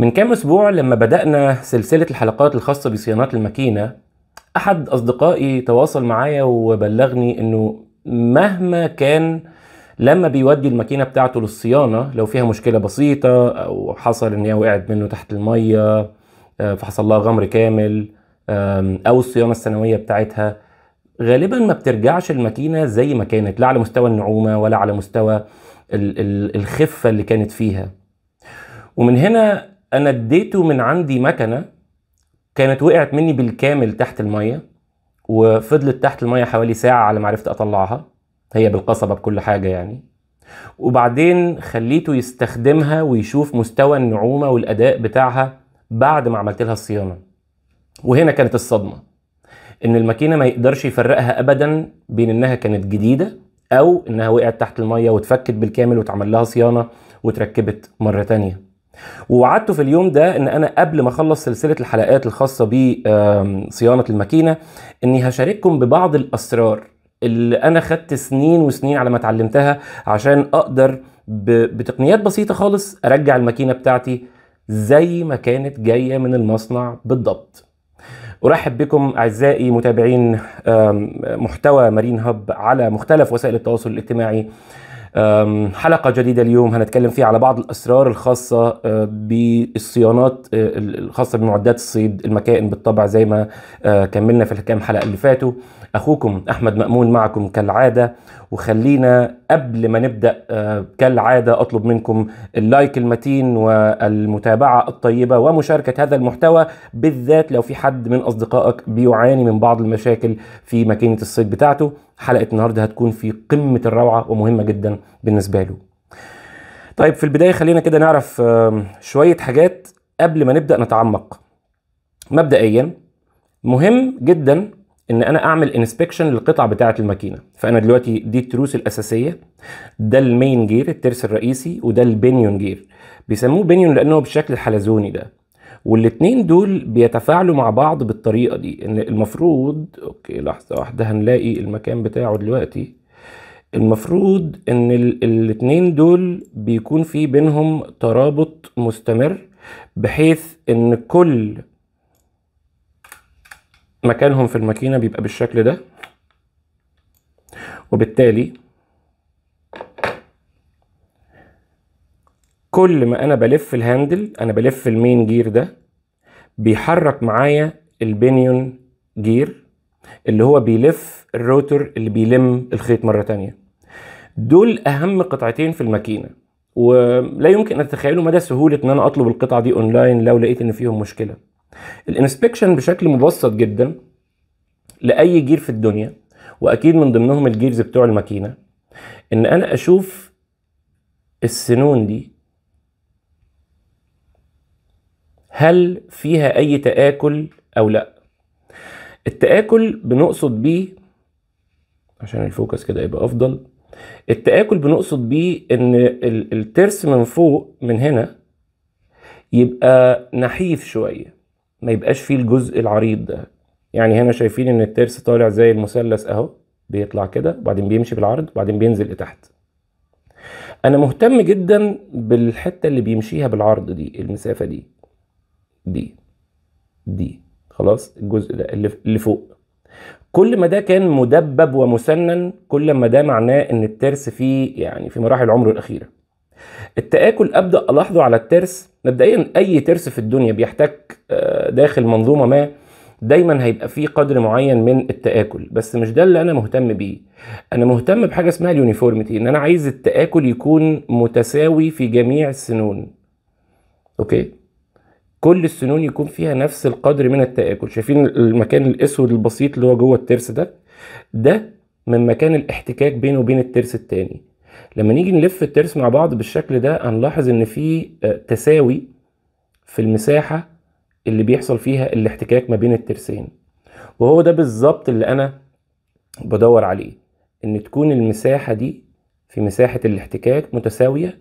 من كام أسبوع لما بدأنا سلسلة الحلقات الخاصة بصيانة الماكينة أحد أصدقائي تواصل معايا وبلغني أنه مهما كان لما بيودي الماكينة بتاعته للصيانة لو فيها مشكلة بسيطة أو حصل إن هي وقعت منه تحت المية آه، فحصل لها غمر كامل أو الصيانة السنوية بتاعتها غالبا ما بترجعش الماكينة زي ما كانت لا على مستوى النعومة ولا على مستوى الخفة اللي كانت فيها ومن هنا انا اديته من عندي مكنه كانت وقعت مني بالكامل تحت الميه وفضلت تحت الميه حوالي ساعه على ما عرفت اطلعها هي بالقصبه بكل حاجه يعني وبعدين خليته يستخدمها ويشوف مستوى النعومه والاداء بتاعها بعد ما عملت لها الصيانه وهنا كانت الصدمه ان الماكينه ما يقدرش يفرقها ابدا بين انها كانت جديده او انها وقعت تحت الميه واتفكت بالكامل واتعمل لها صيانه واتركبت مره تانيه ووعدته في اليوم ده ان انا قبل ما اخلص سلسله الحلقات الخاصه بصيانه الماكينه اني هشارككم ببعض الاسرار اللي انا خدت سنين وسنين على ما اتعلمتها عشان اقدر بتقنيات بسيطه خالص ارجع الماكينه بتاعتي زي ما كانت جايه من المصنع بالضبط ارحب بكم اعزائي متابعين محتوى مارين هاب على مختلف وسائل التواصل الاجتماعي حلقة جديدة اليوم هنتكلم فيها على بعض الأسرار الخاصة أه، بالصيانات أه، الخاصة بمعدات الصيد المكائن بالطبع زي ما أه، كملنا في الكام حلقة اللي فاتوا أخوكم أحمد مأمون معكم كالعادة وخلينا قبل ما نبدا آه، كالعاده اطلب منكم اللايك المتين والمتابعه الطيبه ومشاركه هذا المحتوى بالذات لو في حد من اصدقائك بيعاني من بعض المشاكل في ماكينه الصيد بتاعته حلقه النهارده هتكون في قمه الروعه ومهمه جدا بالنسبه له طيب في البدايه خلينا كده نعرف آه، شويه حاجات قبل ما نبدا نتعمق مبدئيا مهم جدا ان انا اعمل انسبكشن للقطع بتاعه الماكينه فانا دلوقتي دي التروس الاساسيه ده المين جير الترس الرئيسي وده البنيون جير بيسموه بنيون لانه بالشكل الحلزوني ده والاثنين دول بيتفاعلوا مع بعض بالطريقه دي ان المفروض اوكي لحظه واحده هنلاقي المكان بتاعه دلوقتي المفروض ان الاثنين دول بيكون في بينهم ترابط مستمر بحيث ان كل مكانهم في الماكينة بيبقى بالشكل ده وبالتالي كل ما انا بلف الهاندل انا بلف المين جير ده بيحرك معايا البنيون جير اللي هو بيلف الروتر اللي بيلم الخيط مره تانية دول اهم قطعتين في الماكينه ولا يمكن ان تتخيلوا مدى سهوله ان انا اطلب القطعه دي اونلاين لو لقيت ان فيهم مشكله الانسبكشن بشكل مبسط جدا لاي جير في الدنيا واكيد من ضمنهم الجيرز بتوع الماكينه ان انا اشوف السنون دي هل فيها اي تاكل او لا التاكل بنقصد بيه عشان الفوكس كده يبقى افضل التاكل بنقصد بيه ان الترس من فوق من هنا يبقى نحيف شويه ما يبقاش فيه الجزء العريض ده يعني هنا شايفين ان الترس طالع زي المثلث اهو بيطلع كده وبعدين بيمشي بالعرض وبعدين بينزل لتحت انا مهتم جدا بالحته اللي بيمشيها بالعرض دي المسافه دي دي دي خلاص الجزء ده اللي فوق كل ما ده كان مدبب ومسنن كل ما ده معناه ان الترس فيه يعني في مراحل عمره الاخيره التآكل أبدأ ألاحظه على الترس مبدئيا أي ترس في الدنيا بيحتاج آه، داخل منظومة ما دايما هيبقى فيه قدر معين من التآكل بس مش ده اللي أنا مهتم بيه أنا مهتم بحاجة اسمها اليونيفورميتي إن أنا عايز التآكل يكون متساوي في جميع السنون أوكي كل السنون يكون فيها نفس القدر من التآكل شايفين المكان الأسود البسيط اللي هو جوه الترس ده ده من مكان الاحتكاك بينه وبين الترس التاني لما نيجي نلف الترس مع بعض بالشكل ده هنلاحظ ان في آه، تساوي في المساحه اللي بيحصل فيها الاحتكاك ما بين الترسين وهو ده بالظبط اللي انا بدور عليه ان تكون المساحه دي في مساحه الاحتكاك متساويه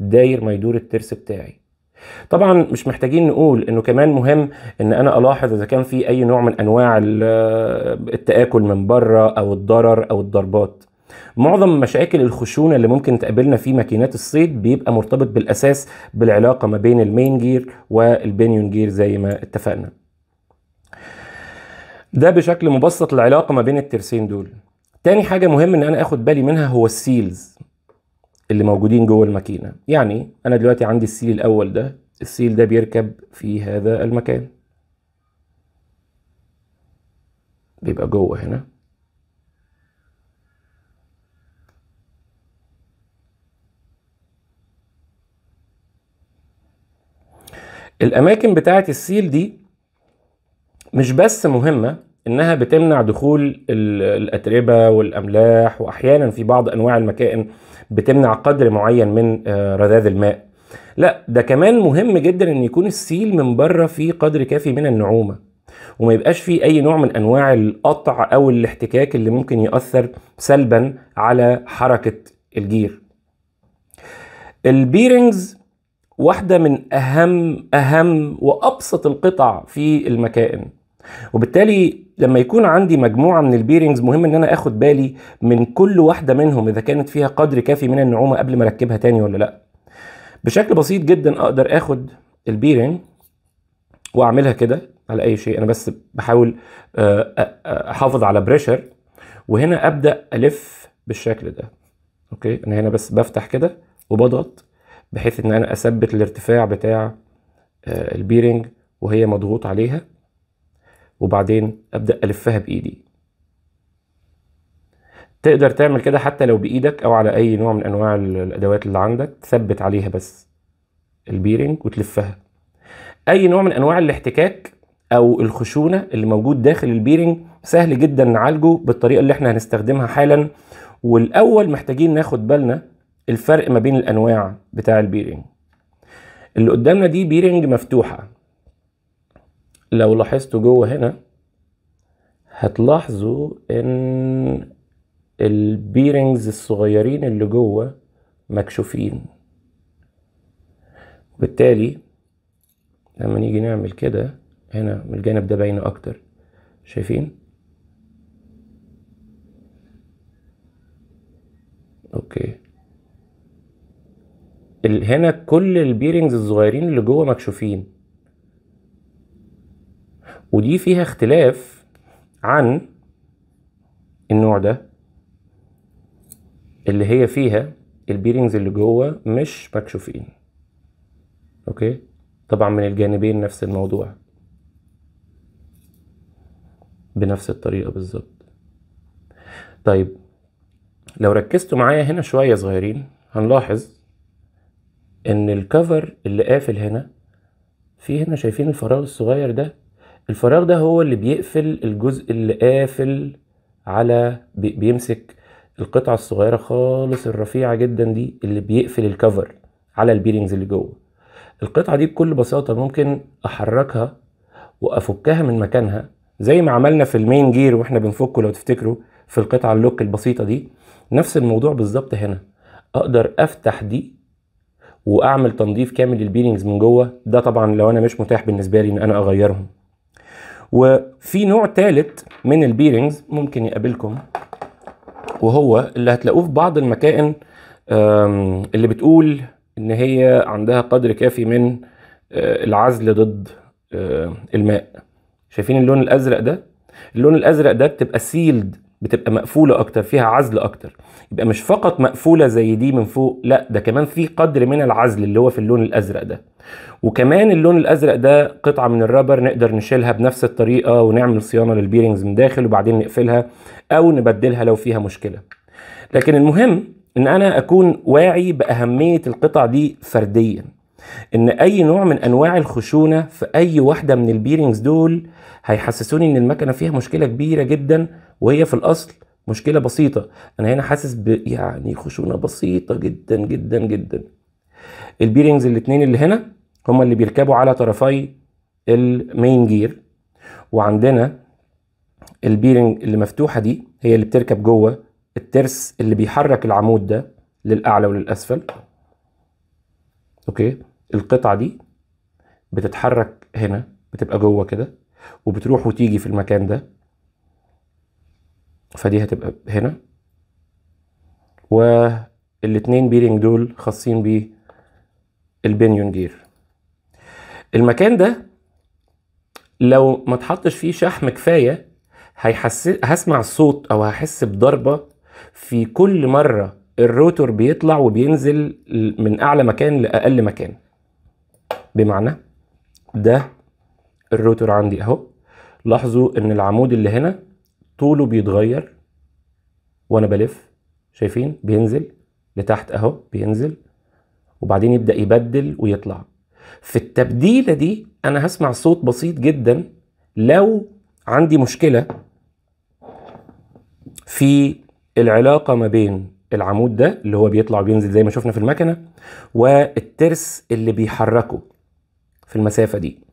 داير ما يدور الترس بتاعي طبعا مش محتاجين نقول انه كمان مهم ان انا الاحظ اذا كان في اي نوع من انواع آه، التاكل من بره او الضرر او الضربات معظم مشاكل الخشونه اللي ممكن تقابلنا في ماكينات الصيد بيبقى مرتبط بالاساس بالعلاقه ما بين المين جير والبينيون جير زي ما اتفقنا ده بشكل مبسط العلاقه ما بين الترسين دول تاني حاجه مهم ان انا اخد بالي منها هو السيلز اللي موجودين جوه الماكينه يعني انا دلوقتي عندي السيل الاول ده السيل ده بيركب في هذا المكان بيبقى جوه هنا الاماكن بتاعه السيل دي مش بس مهمه انها بتمنع دخول الاتربه والاملاح واحيانا في بعض انواع المكائن بتمنع قدر معين من آه، رذاذ الماء لا ده كمان مهم جدا ان يكون السيل من بره فيه قدر كافي من النعومه وما يبقاش فيه اي نوع من انواع القطع او الاحتكاك اللي ممكن ياثر سلبا على حركه الجير البيرنجز واحدة من أهم أهم وأبسط القطع في المكائن وبالتالي لما يكون عندي مجموعة من البيرنجز مهم ان انا اخد بالي من كل واحدة منهم اذا كانت فيها قدر كافي من النعومة قبل ما اركبها تاني ولا لا بشكل بسيط جدا اقدر اخد البيرنج واعملها كده على اي شيء انا بس بحاول آه، احافظ على بريشر وهنا ابدا الف بالشكل ده اوكي انا هنا بس بفتح كده وبضغط بحيث ان انا اثبت الارتفاع بتاع آه، البيرنج وهي مضغوط عليها وبعدين ابدا الفها بايدي تقدر تعمل كده حتى لو بايدك او على اي نوع من انواع الادوات اللي عندك تثبت عليها بس البيرنج وتلفها اي نوع من انواع الاحتكاك او الخشونه اللي موجود داخل البيرنج سهل جدا نعالجه بالطريقه اللي احنا هنستخدمها حالا والاول محتاجين ناخد بالنا الفرق ما بين الانواع بتاع البيرنج اللي قدامنا دي بيرنج مفتوحه لو لاحظتوا جوه هنا هتلاحظوا ان البيرنجز الصغيرين اللي جوه مكشوفين وبالتالي لما نيجي نعمل كده هنا من الجانب ده باينه اكتر شايفين اوكي هنا كل البيرنجز الصغيرين اللي جوه مكشوفين ودي فيها اختلاف عن النوع ده اللي هي فيها البيرنجز اللي جوه مش مكشوفين اوكي طبعا من الجانبين نفس الموضوع بنفس الطريقه بالظبط طيب لو ركزتوا معايا هنا شويه صغيرين هنلاحظ ان الكفر اللي قافل هنا في هنا شايفين الفراغ الصغير ده الفراغ ده هو اللي بيقفل الجزء اللي قافل على بيمسك القطعة الصغيرة خالص الرفيعة جدا دي اللي بيقفل الكفر على البيرنجز اللي جوه القطعة دي بكل بساطة ممكن أحركها وأفكها من مكانها زي ما عملنا في المين جير واحنا بنفكه لو تفتكروا في القطعة اللوك البسيطة دي نفس الموضوع بالظبط هنا أقدر أفتح دي واعمل تنظيف كامل للبيرنجز من جوه ده طبعا لو انا مش متاح بالنسبه لي ان انا اغيرهم وفي نوع ثالث من البيرنجز ممكن يقابلكم وهو اللي هتلاقوه في بعض المكائن اللي بتقول ان هي عندها قدر كافي من آه، العزل ضد آه، الماء شايفين اللون الازرق ده اللون الازرق ده بتبقى سيلد بتبقى مقفولة أكتر فيها عزل أكتر يبقى مش فقط مقفولة زي دي من فوق لا ده كمان في قدر من العزل اللي هو في اللون الأزرق ده وكمان اللون الأزرق ده قطعة من الرابر نقدر نشيلها بنفس الطريقة ونعمل صيانة للبيرنجز من داخل وبعدين نقفلها أو نبدلها لو فيها مشكلة لكن المهم إن أنا أكون واعي بأهمية القطع دي فرديا إن أي نوع من أنواع الخشونة في أي واحدة من البيرنجز دول هيحسسوني ان المكنه فيها مشكله كبيره جدا وهي في الاصل مشكله بسيطه انا هنا حاسس ب يعني خشونه بسيطه جدا جدا جدا البيرنجز الاثنين اللي هنا هما اللي بيركبوا على طرفي المين جير وعندنا البيرنج اللي مفتوحه دي هي اللي بتركب جوه الترس اللي بيحرك العمود ده للاعلى وللاسفل اوكي القطعه دي بتتحرك هنا بتبقى جوه كده وبتروح وتيجي في المكان ده فدي هتبقى هنا والاتنين بيرنج دول خاصين بالبنيون جير المكان ده لو ما اتحطش فيه شحم كفايه هيحس هسمع صوت او هحس بضربه في كل مره الروتور بيطلع وبينزل من اعلى مكان لاقل مكان بمعنى ده الروتر عندي اهو لاحظوا ان العمود اللي هنا طوله بيتغير وانا بلف شايفين بينزل لتحت اهو بينزل وبعدين يبدا يبدل ويطلع في التبديله دي انا هسمع صوت بسيط جدا لو عندي مشكله في العلاقه ما بين العمود ده اللي هو بيطلع وبينزل زي ما شفنا في المكنه والترس اللي بيحركه في المسافه دي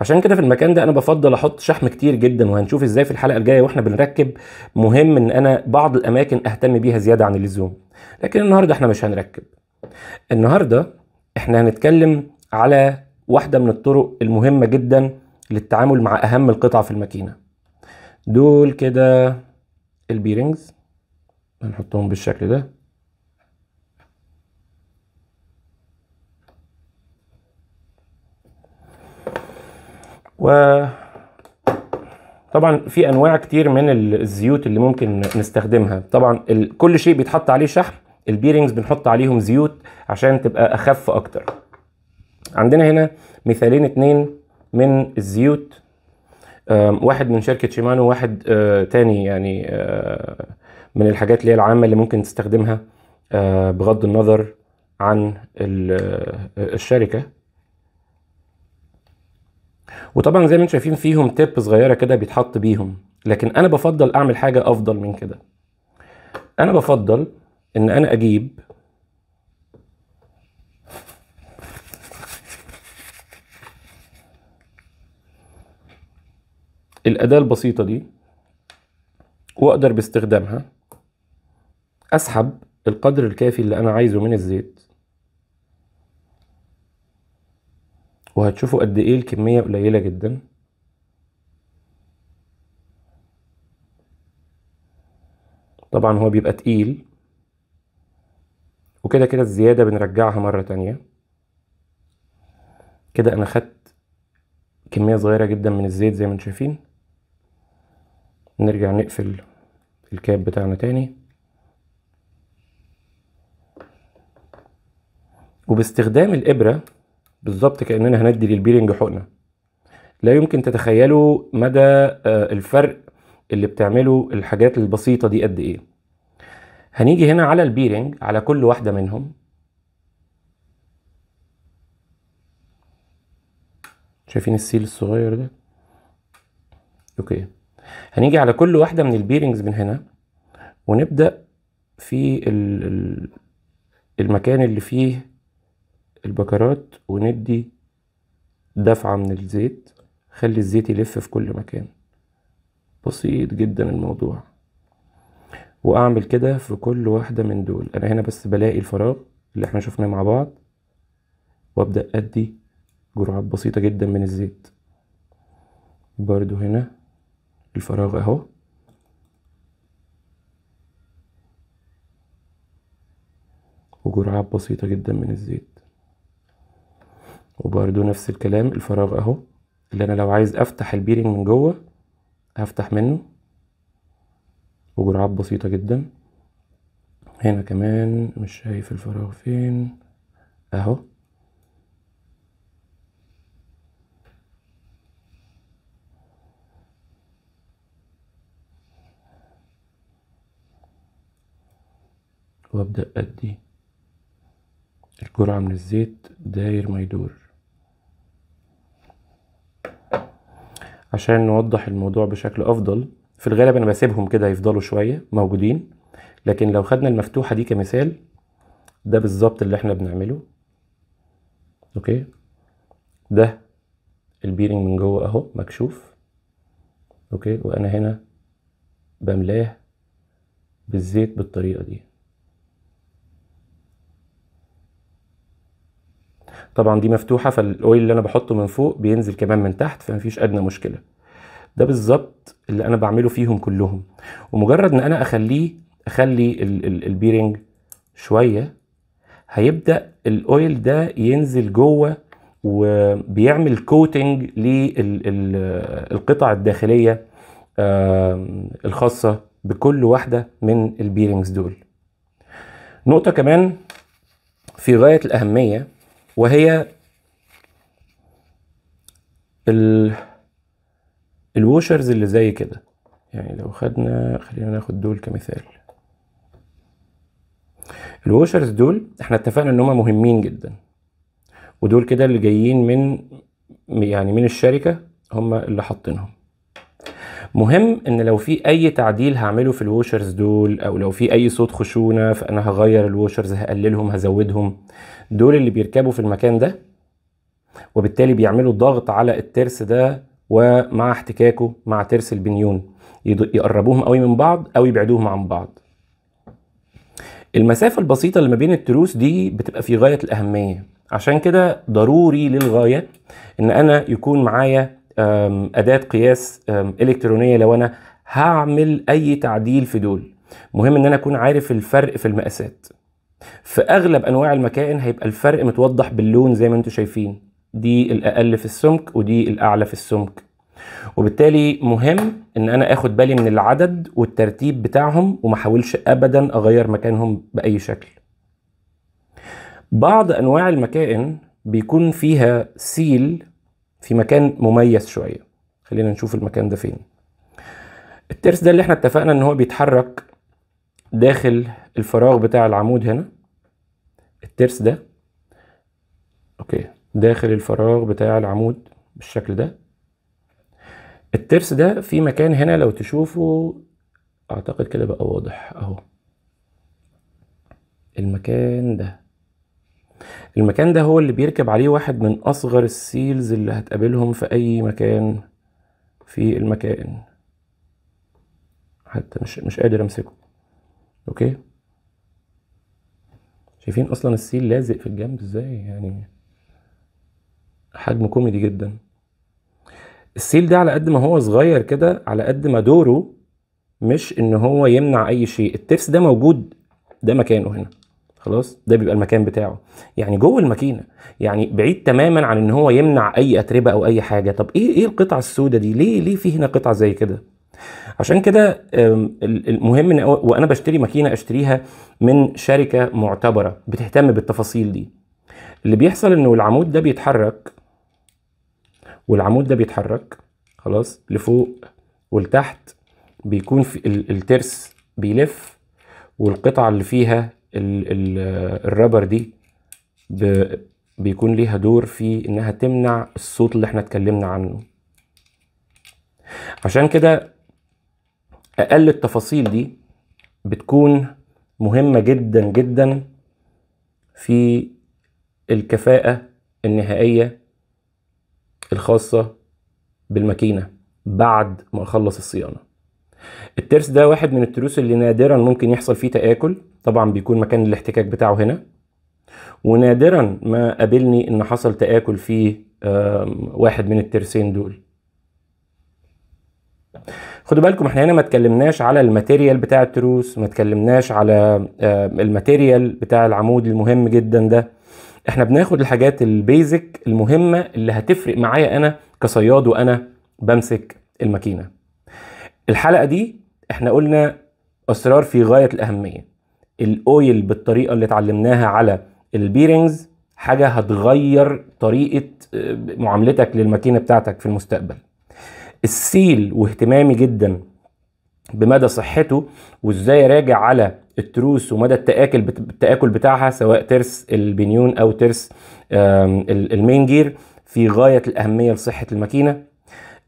عشان كده في المكان ده انا بفضل احط شحم كتير جدا وهنشوف ازاي في الحلقه الجايه واحنا بنركب مهم ان انا بعض الاماكن اهتم بيها زياده عن اللزوم لكن النهارده احنا مش هنركب النهارده احنا هنتكلم على واحده من الطرق المهمه جدا للتعامل مع اهم القطع في الماكينه دول كده البيرنجز هنحطهم بالشكل ده و طبعا في انواع كتير من الزيوت اللي ممكن نستخدمها طبعا كل شيء بيتحط عليه شحم البيرنجز بنحط عليهم زيوت عشان تبقى اخف اكتر عندنا هنا مثالين اتنين من الزيوت واحد من شركة شيمانو واحد آه، تاني يعني آه، من الحاجات اللي هي العامة اللي ممكن تستخدمها آه، بغض النظر عن الشركة وطبعا زي ما انتم شايفين فيهم تيب صغيره كده بيتحط بيهم لكن انا بفضل اعمل حاجه افضل من كده انا بفضل ان انا اجيب الاداه البسيطه دي واقدر باستخدامها اسحب القدر الكافي اللي انا عايزه من الزيت وهتشوفوا قد ايه الكمية قليلة جدا طبعا هو بيبقى تقيل وكده كده الزيادة بنرجعها مرة تانية كده انا خدت كمية صغيرة جدا من الزيت زي ما انتم شايفين نرجع نقفل الكاب بتاعنا تاني وباستخدام الإبرة بالظبط كاننا هندي للبيرنج حقنه لا يمكن تتخيلوا مدى آه، الفرق اللي بتعمله الحاجات البسيطه دي قد ايه هنيجي هنا على البيرنج على كل واحده منهم شايفين السيل الصغير ده اوكي هنيجي على كل واحده من البيرنجز من هنا ونبدا في المكان اللي فيه البكرات وندي دفعة من الزيت خلي الزيت يلف في كل مكان بسيط جدا الموضوع واعمل كده في كل واحدة من دول انا هنا بس بلاقي الفراغ اللي احنا شفناه مع بعض وابدأ ادي جرعات بسيطة جدا من الزيت برضو هنا الفراغ اهو وجرعات بسيطة جدا من الزيت وبرده نفس الكلام الفراغ اهو اللي انا لو عايز افتح البيرنج من جوه هفتح منه وجرعات بسيطة جدا هنا كمان مش شايف الفراغ فين اهو وابدأ ادي الجرعة من الزيت داير ما يدور عشان نوضح الموضوع بشكل افضل في الغالب انا بسيبهم كده يفضلوا شويه موجودين لكن لو خدنا المفتوحه دي كمثال ده بالظبط اللي احنا بنعمله اوكي ده البيرنج من جوه اهو مكشوف اوكي وانا هنا بملاه بالزيت بالطريقه دي طبعا دي مفتوحه فالاويل اللي انا بحطه من فوق بينزل كمان من تحت فمفيش ادنى مشكله ده بالظبط اللي انا بعمله فيهم كلهم ومجرد ان انا اخليه اخلي البيرنج شويه هيبدا الاويل ده ينزل جوه وبيعمل كوتنج للقطع الداخليه الخاصه بكل واحده من البيرنجز دول نقطه كمان في غايه الاهميه وهي ال الوشرز اللي زي كده يعني لو خدنا خلينا ناخد دول كمثال الوشرز دول احنا اتفقنا ان هم مهمين جدا ودول كده اللي جايين من يعني من الشركه هم اللي حاطينهم مهم ان لو في اي تعديل هعمله في الوشرز دول او لو في اي صوت خشونه فانا هغير الوشرز هقللهم هزودهم دول اللي بيركبوا في المكان ده وبالتالي بيعملوا ضغط على الترس ده ومع احتكاكه مع ترس البنيون يقربوهم قوي من بعض او يبعدوهم عن بعض المسافة البسيطة اللي ما بين التروس دي بتبقى في غاية الأهمية عشان كده ضروري للغاية إن أنا يكون معايا اداه قياس الكترونيه لو انا هعمل اي تعديل في دول مهم ان انا اكون عارف الفرق في المقاسات في اغلب انواع المكائن هيبقى الفرق متوضح باللون زي ما انتم شايفين دي الاقل في السمك ودي الاعلى في السمك وبالتالي مهم ان انا اخد بالي من العدد والترتيب بتاعهم وما احاولش ابدا اغير مكانهم باي شكل بعض انواع المكائن بيكون فيها سيل في مكان مميز شويه خلينا نشوف المكان ده فين الترس ده اللي احنا اتفقنا ان هو بيتحرك داخل الفراغ بتاع العمود هنا الترس ده اوكي داخل الفراغ بتاع العمود بالشكل ده الترس ده في مكان هنا لو تشوفوا اعتقد كده بقى واضح اهو المكان ده المكان ده هو اللي بيركب عليه واحد من اصغر السيلز اللي هتقابلهم في اي مكان في المكائن حتى مش مش قادر امسكه اوكي شايفين اصلا السيل لازق في الجنب ازاي يعني حجم كوميدي جدا السيل ده على قد ما هو صغير كده على قد ما دوره مش ان هو يمنع اي شيء التفس ده موجود ده مكانه هنا خلاص ده بيبقى المكان بتاعه يعني جوه الماكينه يعني بعيد تماما عن ان هو يمنع اي اتربه او اي حاجه طب ايه ايه القطعه السوداء دي ليه ليه في هنا قطعه زي كده عشان كده المهم ان وانا بشتري ماكينه اشتريها من شركه معتبره بتهتم بالتفاصيل دي اللي بيحصل انه العمود ده بيتحرك والعمود ده بيتحرك خلاص لفوق ولتحت بيكون في الترس بيلف والقطعه اللي فيها الرابر دي بيكون ليها دور في انها تمنع الصوت اللي احنا اتكلمنا عنه عشان كده اقل التفاصيل دي بتكون مهمة جدا جدا في الكفاءة النهائية الخاصة بالماكينة بعد ما أخلص الصيانة الترس ده واحد من التروس اللي نادرا ممكن يحصل فيه تآكل طبعا بيكون مكان الاحتكاك بتاعه هنا ونادرا ما قابلني ان حصل تآكل في واحد من الترسين دول خدوا بالكم احنا هنا ما اتكلمناش على الماتيريال بتاع التروس ما اتكلمناش على الماتيريال بتاع العمود المهم جدا ده احنا بناخد الحاجات البيزك المهمه اللي هتفرق معايا انا كصياد وانا بمسك الماكينه الحلقه دي احنا قلنا اسرار في غايه الاهميه الاويل بالطريقه اللي اتعلمناها على البيرنجز حاجه هتغير طريقه آه، معاملتك للماكينه بتاعتك في المستقبل السيل واهتمامي جدا بمدى صحته وازاي اراجع على التروس ومدى التاكل التاكل بتاعها سواء ترس البنيون او ترس المين جير في غايه الاهميه لصحه الماكينه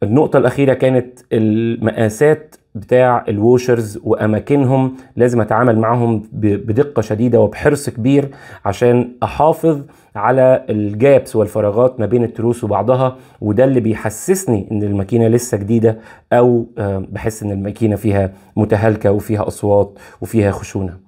النقطة الأخيرة كانت المقاسات بتاع الووشرز وأماكنهم لازم أتعامل معهم بدقة شديدة وبحرص كبير عشان أحافظ على الجابس والفراغات ما بين التروس وبعضها وده اللي بيحسسني ان الماكينه لسه جديده او آه، بحس ان الماكينه فيها متهالكه وفيها اصوات وفيها خشونه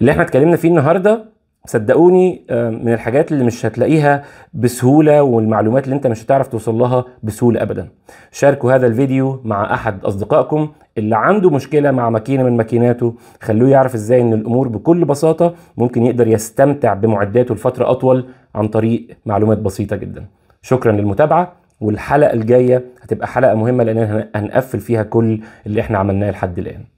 اللي احنا اتكلمنا فيه النهارده صدقوني آه، من الحاجات اللي مش هتلاقيها بسهولة والمعلومات اللي انت مش هتعرف توصل لها بسهولة ابدا شاركوا هذا الفيديو مع احد اصدقائكم اللي عنده مشكلة مع ماكينة من ماكيناته خلوه يعرف ازاي ان الامور بكل بساطة ممكن يقدر يستمتع بمعداته لفترة اطول عن طريق معلومات بسيطة جدا شكرا للمتابعة والحلقة الجاية هتبقى حلقة مهمة لان هنقفل فيها كل اللي احنا عملناه لحد الان